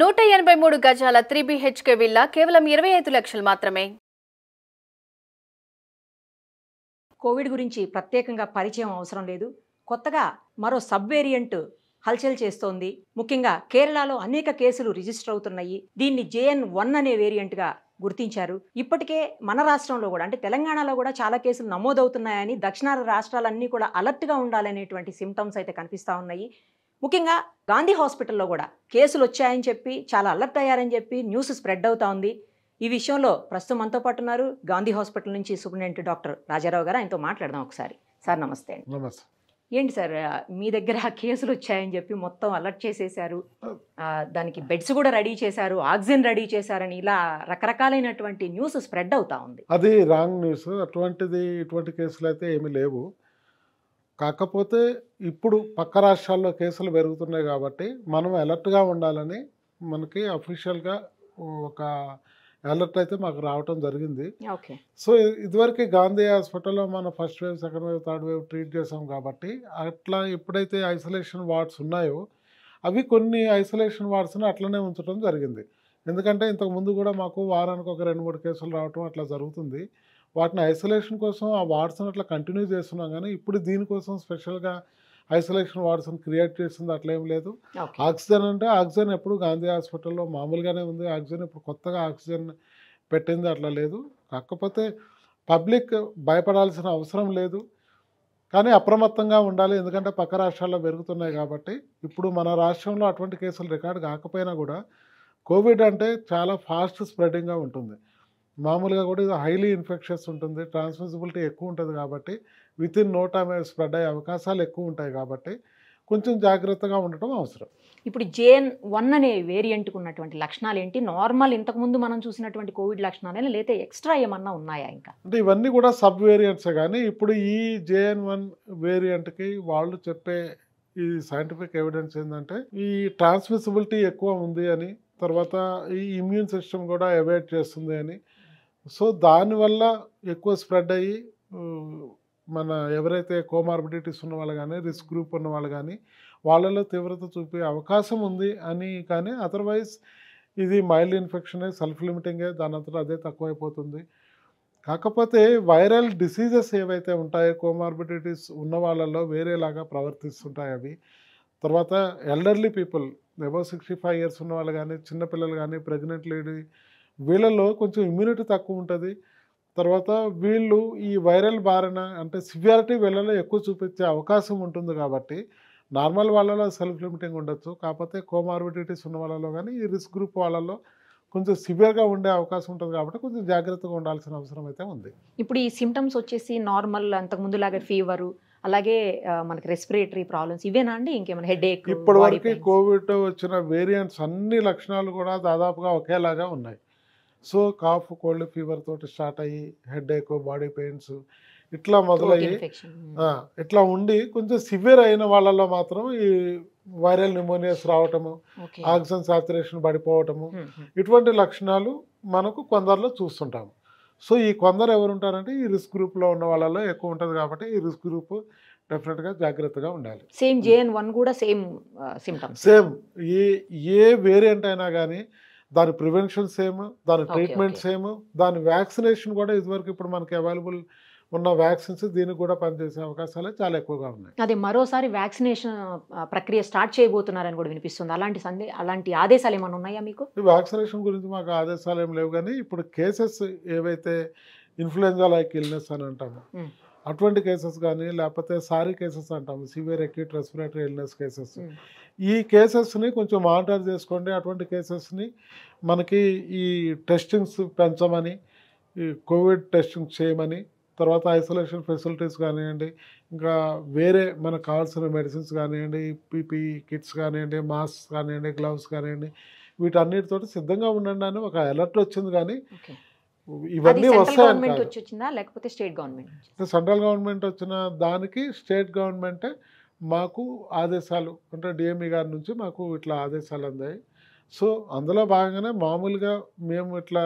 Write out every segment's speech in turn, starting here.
నూట ఎనభై మూడు గజాల త్రీ బిహెచ్కే విల్లా కేవలం ఇరవై ఐదు లక్షలు మాత్రమే కోవిడ్ గురించి ప్రత్యేకంగా పరిచయం అవసరం లేదు కొత్తగా మరో సబ్ వేరియంట్ హల్చల్ చేస్తోంది ముఖ్యంగా కేరళలో అనేక కేసులు రిజిస్టర్ అవుతున్నాయి దీన్ని జేఎన్ వన్ అనే వేరియంట్గా గుర్తించారు ఇప్పటికే మన రాష్ట్రంలో కూడా అంటే తెలంగాణలో కూడా చాలా కేసులు నమోదవుతున్నాయని దక్షిణాది రాష్ట్రాలన్నీ కూడా అలర్ట్గా ఉండాలనేటువంటి సిమ్టమ్స్ అయితే కనిపిస్తూ ఉన్నాయి ముఖ్యంగా గాంధీ హాస్పిటల్లో కూడా కేసులు వచ్చాయని చెప్పి చాలా అలర్ట్ అయ్యారని చెప్పి న్యూస్ స్ప్రెడ్ అవుతా ఉంది ఈ విషయంలో ప్రస్తుతం మనతో పాటు ఉన్నారు గాంధీ హాస్పిటల్ నుంచి సూపరింటెండెంట్ డాక్టర్ రాజారావు గారు ఆయనతో మాట్లాడదాం ఒకసారి సార్ నమస్తే అండి నమస్తే ఏంటి సార్ మీ దగ్గర కేసులు వచ్చాయని చెప్పి మొత్తం అలర్ట్ చేసేసారు దానికి బెడ్స్ కూడా రెడీ చేశారు ఆక్సిజన్ రెడీ చేశారని ఇలా రకరకాలైనటువంటి న్యూస్ స్ప్రెడ్ అవుతా ఉంది అది రాంగ్ న్యూస్ అటువంటిది ఇటువంటి కేసులు అయితే ఏమీ లేవు కాకపోతే ఇప్పుడు పక్క రాష్ట్రాల్లో కేసులు పెరుగుతున్నాయి కాబట్టి మనం అలర్ట్గా ఉండాలని మనకి అఫీషియల్గా ఒక అలర్ట్ అయితే మాకు రావటం జరిగింది సో ఇదివరకు గాంధీ హాస్పిటల్లో మనం first wave second wave third wave treat చేసాం కాబట్టి అట్లా ఎప్పుడైతే ఐసోలేషన్ వార్డ్స్ ఉన్నాయో అవి కొన్ని ఐసోలేషన్ వార్డ్స్ని అట్లనే ఉంచడం జరిగింది ఎందుకంటే ఇంతకుముందు కూడా మాకు వారానికి ఒక రెండు మూడు కేసులు రావటం అట్లా జరుగుతుంది వాటిని ఐసోలేషన్ కోసం ఆ వార్డ్స్ అట్లా కంటిన్యూ చేస్తున్నాం కానీ ఇప్పుడు దీనికోసం స్పెషల్గా ఐసోలేషన్ వాట్స్ని క్రియేట్ చేసింది అట్లా ఏం లేదు ఆక్సిజన్ అంటే ఆక్సిజన్ ఎప్పుడు గాంధీ హాస్పిటల్లో మామూలుగానే ఉంది ఆక్సిజన్ ఇప్పుడు కొత్తగా ఆక్సిజన్ పెట్టింది అట్లా లేదు కాకపోతే పబ్లిక్ భయపడాల్సిన అవసరం లేదు కానీ అప్రమత్తంగా ఉండాలి ఎందుకంటే పక్క రాష్ట్రాల్లో పెరుగుతున్నాయి కాబట్టి ఇప్పుడు మన రాష్ట్రంలో అటువంటి కేసులు రికార్డు కాకపోయినా కూడా కోవిడ్ అంటే చాలా ఫాస్ట్ స్ప్రెడింగ్గా ఉంటుంది మామూలుగా కూడా ఇది హైలీ ఇన్ఫెక్షస్ ఉంటుంది ట్రాన్స్మిసిబిలిటీ ఎక్కువ ఉంటుంది కాబట్టి within no time spread అయ్యే అవకాశాలు ఎక్కువ ఉంటాయి కాబట్టి కొంచెం జాగ్రత్తగా ఉండటం అవసరం ఇప్పుడు జేఎన్ వన్ అనే వేరియంట్కి ఉన్నటువంటి లక్షణాలు ఏంటి నార్మల్ ఇంతకుముందు మనం చూసినటువంటి కోవిడ్ లక్షణాలే లేకపోతే ఎక్స్ట్రా ఏమన్నా ఉన్నాయా ఇంకా అంటే ఇవన్నీ కూడా సబ్ వేరియంట్స్ కానీ ఇప్పుడు ఈ జేఎన్ వన్ వేరియంట్కి వాళ్ళు చెప్పే ఈ సైంటిఫిక్ ఎవిడెన్స్ ఏంటంటే ఈ ట్రాన్స్మిసిబిలిటీ ఎక్కువ ఉంది అని తర్వాత ఈ ఇమ్యూన్ సిస్టమ్ కూడా అవాయిడ్ చేస్తుంది అని సో దానివల్ల ఎక్కువ స్ప్రెడ్ అయ్యి మన ఎవరైతే కోమార్బిడిటీస్ ఉన్న వాళ్ళు కానీ రిస్క్ గ్రూప్ ఉన్న వాళ్ళు కానీ వాళ్ళలో తీవ్రత చూపే అవకాశం ఉంది అని కానీ అదర్వైజ్ ఇది మైల్డ్ ఇన్ఫెక్షనే సెల్ఫ్ లిమిటింగే అంతా అదే తక్కువైపోతుంది కాకపోతే వైరల్ డిసీజెస్ ఏవైతే ఉంటాయో కోమార్బిడిటీస్ ఉన్న వాళ్ళలో వేరేలాగా ప్రవర్తిస్తుంటాయి అవి తర్వాత elderly people above sixty five years ఉన్న వాళ్ళు కానీ చిన్నపిల్లలు కానీ ప్రెగ్నెంట్ లేడీ వీళ్ళలో కొంచెం ఇమ్యూనిటీ తక్కువ ఉంటుంది తర్వాత వీళ్ళు ఈ వైరల్ బారిన అంటే సివియారిటీ వీళ్ళలో ఎక్కువ చూపించే అవకాశం ఉంటుంది కాబట్టి నార్మల్ వాళ్ళలో సెల్ఫ్ లిమిటింగ్ ఉండొచ్చు కాకపోతే కోమార్బిడిటీస్ ఉన్న వాళ్ళలో కానీ ఈ రిస్క్ గ్రూప్ వాళ్ళలో కొంచెం సివియర్గా ఉండే అవకాశం ఉంటుంది కాబట్టి కొంచెం జాగ్రత్తగా ఉండాల్సిన అవసరం అయితే ఉంది ఇప్పుడు ఈ సిమ్టమ్స్ వచ్చేసి నార్మల్ అంతకుముందు లాగా ఫీవరు అలాగే మనకి రెస్పిరేటరీ ప్రాబ్లమ్స్ ఇవేనా అండి ఇంకేమైనా హెడ్ ఏక్ ఇప్పటివరకు కోవిడ్ వచ్చిన వేరియంట్స్ అన్ని లక్షణాలు కూడా దాదాపుగా ఒకేలాగా ఉన్నాయి సో కాఫ్ కోల్డ్ ఫీవర్ తోటి స్టార్ట్ అయ్యి హెడేక్ బాడీ పెయిన్స్ ఇట్లా మొదలయ్యి hmm. ఇట్లా ఉండి కొంచెం సివియర్ అయిన వాళ్ళలో మాత్రం ఈ వైరల్ న్యూమోనియాస్ రావటము ఆక్సిజన్ సాచురేషన్ పడిపోవటము hmm, hmm. ఇటువంటి లక్షణాలు మనకు కొందరిలో చూస్తుంటాము సో ఈ కొందరు ఎవరు ఉంటారంటే ఈ రిస్క్ గ్రూప్లో ఉన్న వాళ్ళలో ఎక్కువ ఉంటుంది కాబట్టి ఈ రిస్క్ గ్రూప్ డెఫినెట్గా జాగ్రత్తగా ఉండాలి సేమ్ జేఎన్ వన్ కూడా same same A A variant అయినా కానీ దాని ప్రివెన్షన్ సేమ్ దాని ట్రీట్మెంట్ సేమ్ దాని వ్యాక్సినేషన్ కూడా ఇదివరకు ఇప్పుడు మనకి అవైలబుల్ ఉన్న వ్యాక్సిన్స్ దీనికి కూడా పనిచేసే అవకాశాలు చాలా ఎక్కువగా ఉన్నాయి అదే మరోసారి వ్యాక్సినేషన్ ప్రక్రియ స్టార్ట్ చేయబోతున్నారని కూడా వినిపిస్తుంది అలాంటి సందే అలాంటి ఆదేశాలు ఏమైనా ఉన్నాయా మీకు వ్యాక్సినేషన్ గురించి మాకు ఆదేశాలు ఏం లేవు కానీ ఇప్పుడు కేసెస్ ఏవైతే ఇన్ఫ్లుయెంజా లైక్ ఇల్నెస్ అని అంటాము అటువంటి కేసెస్ కానీ లేకపోతే సారీ కేసెస్ అంటాము severe acute respiratory illness cases ఈ కేసెస్ని కొంచెం మానిటర్ చేసుకోండి అటువంటి కేసెస్ని మనకి ఈ టెస్టింగ్స్ పెంచమని ఈ కోవిడ్ టెస్టింగ్ చేయమని తర్వాత ఐసోలేషన్ ఫెసిలిటీస్ కానివ్వండి ఇంకా వేరే మనకు కావాల్సిన మెడిసిన్స్ కానివ్వండి పీపీ కిట్స్ కానివ్వండి మాస్క్ కానివ్వండి గ్లవ్స్ కానివ్వండి వీటన్నిటితోటి సిద్ధంగా ఉండండి అని ఒక అలర్ట్ వచ్చింది కానీ ఇవన్నీ వస్తాయని లేకపోతే స్టేట్ గవర్నమెంట్ సెంట్రల్ గవర్నమెంట్ వచ్చిన దానికి స్టేట్ గవర్నమెంటే మాకు ఆదేశాలు అంటే డిఎంఈ గారి నుంచి మాకు ఇట్లా ఆదేశాలు అందాయి సో అందులో భాగంగానే మామూలుగా మేము ఇట్లా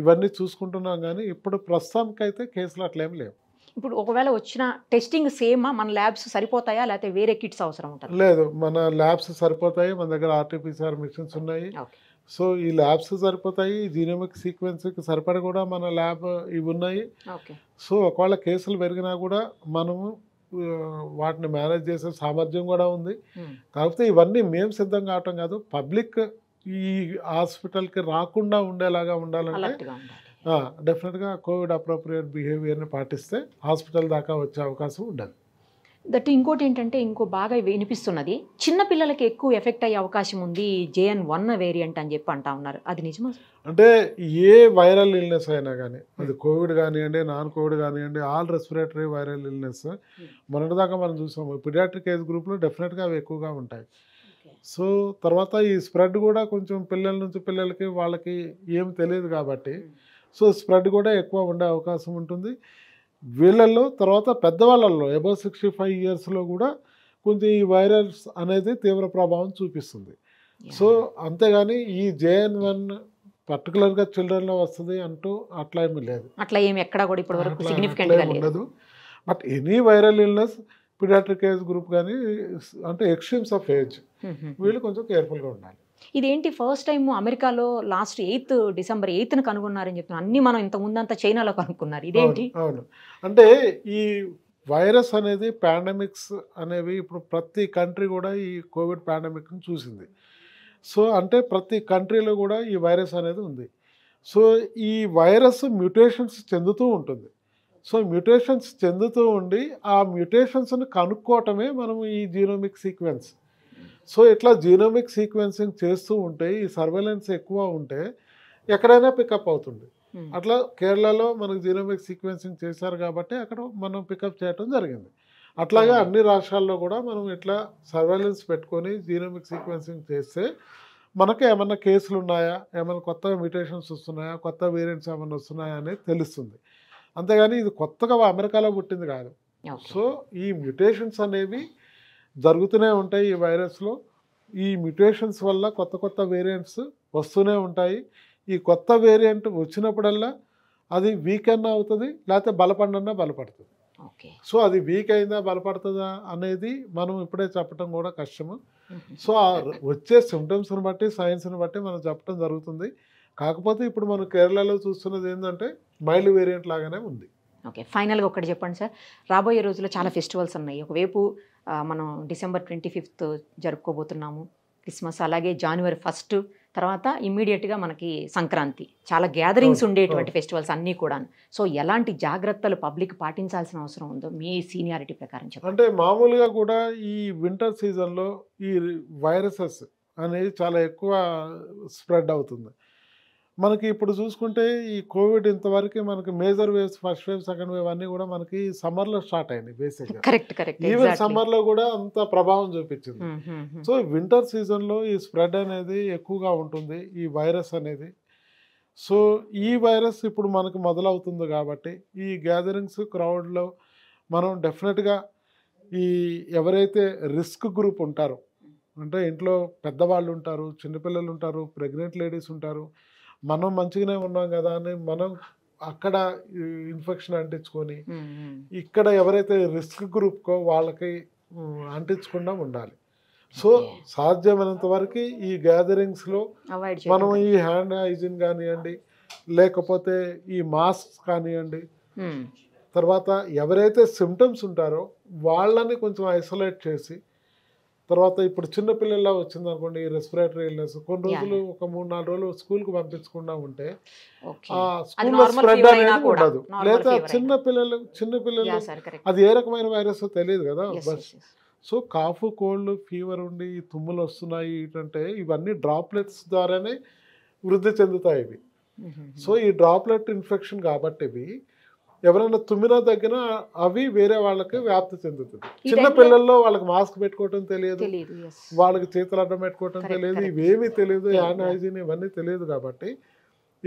ఇవన్నీ చూసుకుంటున్నాం కానీ ఇప్పుడు ప్రస్తుతానికి అయితే కేసులు అట్లేం లేవు ఇప్పుడు ఒకవేళ వచ్చిన టెస్టింగ్ సేమా మన ల్యాబ్స్ సరిపోతాయా లేకపోతే వేరే కిట్స్ అవసరం ఉంటాయి లేదు మన ల్యాబ్స్ సరిపోతాయి మన దగ్గర ఆర్టీపీసీఆర్ మిషన్స్ ఉన్నాయి సో ఈ ల్యాబ్స్ సరిపోతాయి జీనోమిక్ సీక్వెన్స్కి సరిపడ కూడా మన ల్యాబ్ ఇవి ఉన్నాయి సో ఒకవేళ కేసులు పెరిగినా కూడా మనము వాటిని మేనేజ్ చేసే సామర్థ్యం కూడా ఉంది కాకపోతే ఇవన్నీ మేము సిద్ధం కావటం కాదు పబ్లిక్ ఈ హాస్పిటల్కి రాకుండా ఉండేలాగా ఉండాలంటే డెఫినెట్గా కోవిడ్ అప్రోప్రియేట్ బిహేవియర్ని పాటిస్తే హాస్పిటల్ దాకా వచ్చే అవకాశం ఉండదు దట్ ఇంకోటి ఏంటంటే ఇంకో బాగా వినిపిస్తున్నది చిన్నపిల్లలకి ఎక్కువ ఎఫెక్ట్ అయ్యే అవకాశం ఉంది జేఎన్ వన్ వేరియంట్ అని చెప్పి అంటా ఉన్నారు అది నిజమా అంటే ఏ వైరల్ ఇల్నెస్ అయినా కానీ అది hmm. కోవిడ్ కానివ్వండి నాన్ కోవిడ్ కానివ్వండి all respiratory viral illness hmm. మొన్నటిదాకా మనం చూసాము పిడియాట్రిక్ ఏజ్ గ్రూప్లో డెఫినెట్గా అవి ఎక్కువగా ఉంటాయి సో తర్వాత ఈ స్ప్రెడ్ కూడా కొంచెం పిల్లల నుంచి పిల్లలకి వాళ్ళకి ఏం తెలియదు కాబట్టి hmm. సో స్ప్రెడ్ కూడా ఎక్కువ ఉండే అవకాశం ఉంటుంది వీళ్ళల్లో తర్వాత పెద్దవాళ్ళల్లో అబౌవ్ సిక్స్టీ ఫైవ్ ఇయర్స్లో కూడా కొంచెం ఈ వైరస్ అనేది తీవ్ర ప్రభావం చూపిస్తుంది సో అంతేగాని ఈ జేఎన్ వన్ పర్టికులర్గా చిల్డ్రన్లో వస్తుంది అంటూ అట్లా ఏమీ లేదు అట్లా ఏమి ఎక్కడ కూడా ఇప్పుడు వరకు సిగ్నిఫికెంట్ ఉండదు but any viral illness paediatric age group కానీ అంటే ఎక్స్ట్రీమ్స్ ఆఫ్ ఏజ్ వీళ్ళు కొంచెం కేర్ఫుల్గా ఉండాలి ఇదేంటి ఫస్ట్ టైం అమెరికాలో లాస్ట్ ఎయిత్ డిసెంబర్ ఎయిత్ను కనుగొన్నారని చెప్తున్నాను అన్ని మనం ఇంత ముందంతా చైనాలో కనుక్కున్నారు ఇదేంటి అవును అంటే ఈ వైరస్ అనేది పాండమిక్స్ అనేవి ఇప్పుడు ప్రతి కంట్రీ కూడా ఈ కోవిడ్ పాండమిక్ని చూసింది సో అంటే ప్రతి కంట్రీలో కూడా ఈ వైరస్ అనేది ఉంది సో ఈ వైరస్ మ్యూటేషన్స్ చెందుతూ ఉంటుంది సో మ్యూటేషన్స్ చెందుతూ ఉండి ఆ మ్యూటేషన్స్ని కనుక్కోవటమే మనం ఈ జీనోమిక్ సీక్వెన్స్ సో ఇట్లా జీనోమిక్ సీక్వెన్సింగ్ చేస్తూ ఉంటే ఈ సర్వేలెన్స్ ఎక్కువ ఉంటే ఎక్కడైనా పికప్ అవుతుంది hmm. అట్లా కేరళలో మనకు జీనోమిక్ సీక్వెన్సింగ్ చేశారు కాబట్టి అక్కడ మనం పికప్ చేయటం జరిగింది అట్లాగే hmm. అన్ని రాష్ట్రాల్లో కూడా మనం ఇట్లా సర్వేలెన్స్ పెట్టుకొని జీనోమిక్ సీక్వెన్సింగ్ చేస్తే మనకు ఏమన్నా కేసులు ఉన్నాయా ఏమైనా కొత్త మ్యూటేషన్స్ వస్తున్నాయా కొత్త వేరియంట్స్ ఏమైనా వస్తున్నాయా అనేది తెలుస్తుంది అంతేగాని ఇది కొత్తగా అమెరికాలో పుట్టింది కాదు సో ఈ మ్యూటేషన్స్ అనేవి జరుగుతూనే ఉంటాయి ఈ వైరస్లో ఈ మ్యూటేషన్స్ వల్ల కొత్త కొత్త వేరియంట్స్ వస్తూనే ఉంటాయి ఈ కొత్త వేరియంట్ వచ్చినప్పుడల్లా అది వీక్ అన్న అవుతుంది లేకపోతే బలపడినా బలపడుతుంది సో అది వీక్ అయిందా బలపడుతుందా అనేది మనం ఇప్పుడే చెప్పడం కూడా కష్టము సో వచ్చే సిమ్టమ్స్ని బట్టి సైన్స్ని బట్టి మనం చెప్పడం జరుగుతుంది కాకపోతే ఇప్పుడు మనం కేరళలో చూస్తున్నది ఏంటంటే మైల్డ్ వేరియంట్ లాగానే ఉంది ఓకే ఫైనల్గా ఒకటి చెప్పండి సార్ రాబోయే రోజుల్లో చాలా ఫెస్టివల్స్ ఉన్నాయి ఒకవైపు మనం డిసెంబర్ ట్వంటీ ఫిఫ్త్ జరుపుకోబోతున్నాము క్రిస్మస్ అలాగే జనవరి ఫస్ట్ తర్వాత ఇమ్మీడియట్గా మనకి సంక్రాంతి చాలా గ్యాదరింగ్స్ ఉండేటువంటి ఫెస్టివల్స్ అన్నీ కూడా సో ఎలాంటి జాగ్రత్తలు పబ్లిక్ పాటించాల్సిన అవసరం ఉందో మీ సీనియారిటీ ప్రకారం చెప్పండి అంటే మామూలుగా కూడా ఈ వింటర్ సీజన్లో ఈ వైరసెస్ అనేది చాలా ఎక్కువ స్ప్రెడ్ అవుతుంది మనకి ఇప్పుడు చూసుకుంటే ఈ కోవిడ్ ఇంతవరకు మనకి major waves first wave second wave అన్ని కూడా మనకి సమ్మర్ లో స్టార్ట్ అయింది బేసిక్గా ఈవెన్ సమ్మర్ లో కూడా అంత ప్రభావం చూపించింది సో వింటర్ సీజన్ లో ఈ స్ప్రెడ్ అనేది ఎక్కువగా ఉంటుంది ఈ వైరస్ అనేది సో ఈ వైరస్ ఇప్పుడు మనకు మొదలవుతుంది కాబట్టి ఈ గ్యాదరింగ్స్ క్రౌడ్లో మనం డెఫినెట్గా ఈ ఎవరైతే రిస్క్ గ్రూప్ ఉంటారో అంటే ఇంట్లో పెద్దవాళ్ళు ఉంటారు చిన్నపిల్లలు ఉంటారు ప్రెగ్నెంట్ లేడీస్ ఉంటారు మనం మంచిగానే ఉన్నాం కదా అని మనం అక్కడ ఇన్ఫెక్షన్ అంటించుకొని ఇక్కడ ఎవరైతే రిస్క్ గ్రూప్కో వాళ్ళకి అంటించకుండా ఉండాలి సో సాధ్యమైనంత వరకు ఈ గ్యాదరింగ్స్లో మనం ఈ హ్యాండ్ హైజీన్ కానివ్వండి లేకపోతే ఈ మాస్క్ కానివ్వండి తర్వాత ఎవరైతే సిమ్టమ్స్ ఉంటారో వాళ్ళని కొంచెం ఐసోలేట్ చేసి తర్వాత ఇప్పుడు చిన్నపిల్లల్లా వచ్చింది అనుకోండి ఈ రెస్పిరేటరీ ఇల్నెస్ కొన్ని రోజులు ఒక మూడు నాలుగు రోజులు స్కూల్కి పంపించకుండా ఉంటే ఆ స్కూల్లో స్ప్రెడ్ అనేది ఉండదు లేదా చిన్న పిల్లలు చిన్న పిల్లలు అది ఏ రకమైన వైరస్ తెలియదు కదా బస్ సో కాఫ్ కోల్డ్ ఫీవర్ ఉండి తుమ్ములు వస్తున్నాయి ఏంటంటే ఇవన్నీ డ్రాప్లెట్స్ ద్వారానే వృద్ధి చెందుతాయి ఇవి mm-hmm, సో mm-hmm. ఈ డ్రాప్లెట్ ఇన్ఫెక్షన్ కాబట్టి ఎవరైనా తుమ్మినా తగ్గినా అవి వేరే వాళ్ళకి వ్యాప్తి చెందుతుంది చిన్న పిల్లల్లో వాళ్ళకి మాస్క్ పెట్టుకోవటం తెలియదు వాళ్ళకి చేతులు అడ్డం పెట్టుకోవటం తెలియదు ఇవేమీ తెలియదు హ్యాండ్ హైజీన్ ఇవన్నీ తెలియదు కాబట్టి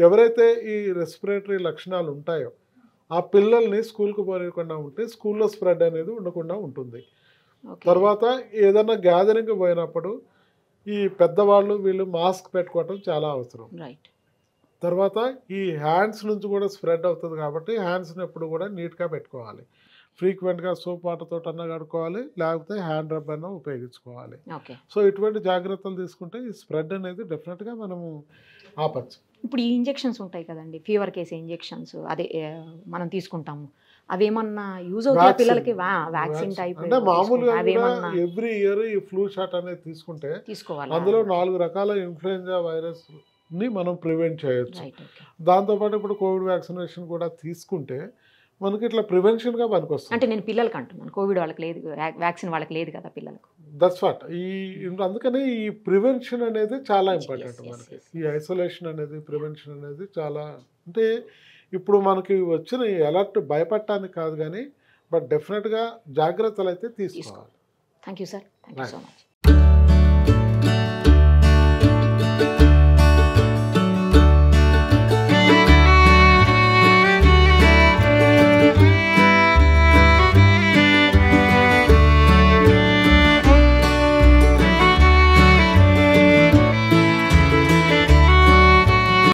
ఎవరైతే ఈ రెస్పిరేటరీ లక్షణాలు ఉంటాయో ఆ పిల్లల్ని స్కూల్కి పోనీయకుండా ఉంటే స్కూల్లో స్ప్రెడ్ అనేది ఉండకుండా ఉంటుంది తర్వాత ఏదైనా గ్యాదరింగ్కి పోయినప్పుడు ఈ పెద్దవాళ్ళు వీళ్ళు మాస్క్ పెట్టుకోవటం చాలా అవసరం రైట్ తర్వాత ఈ హ్యాండ్స్ నుంచి కూడా స్ప్రెడ్ అవుతుంది కాబట్టి హ్యాండ్స్ని ఎప్పుడు కూడా నీట్గా పెట్టుకోవాలి ఫ్రీక్వెంట్గా సోప్ వాటర్తో అన్న కడుక్కోవాలి లేకపోతే హ్యాండ్ రబ్ అన్న ఉపయోగించుకోవాలి సో ఇటువంటి జాగ్రత్తలు తీసుకుంటే ఈ స్ప్రెడ్ అనేది డెఫినెట్గా మనము ఆపచ్చు ఇప్పుడు ఈ ఇంజెక్షన్స్ ఉంటాయి కదండి ఫీవర్ కేసు ఇంజెక్షన్స్ అదే మనం తీసుకుంటాము అవేమన్నా యూజ్ అవుతాయి పిల్లలకి వ్యాక్సిన్ టైప్ అంటే మామూలుగా ఎవ్రీ ఇయర్ ఈ ఫ్లూ షాట్ అనేది తీసుకుంటే తీసుకోవాలి అందులో నాలుగు రకాల ఇన్ఫ్లుయెంజా వైరస్ ని మనం ప్రివెంట్ చేయొచ్చు దాంతోపాటు ఇప్పుడు కోవిడ్ వ్యాక్సినేషన్ కూడా తీసుకుంటే మనకి ఇట్లా ప్రివెన్షన్గా పనికొస్తుంది అంటే నేను పిల్లలకి అంటున్నాను కోవిడ్ వాళ్ళకి లేదు వ్యాక్సిన్ వాళ్ళకి లేదు కదా పిల్లలకు దట్స్ వాట్ ఈ అందుకని ఈ ప్రివెన్షన్ అనేది చాలా ఇంపార్టెంట్ మనకి ఈ ఐసోలేషన్ అనేది ప్రివెన్షన్ అనేది చాలా అంటే ఇప్పుడు మనకి వచ్చిన అలర్ట్ భయపడటానికి కాదు కానీ బట్ డెఫినెట్గా జాగ్రత్తలు అయితే తీసుకోవాలి thank you sir thank you so much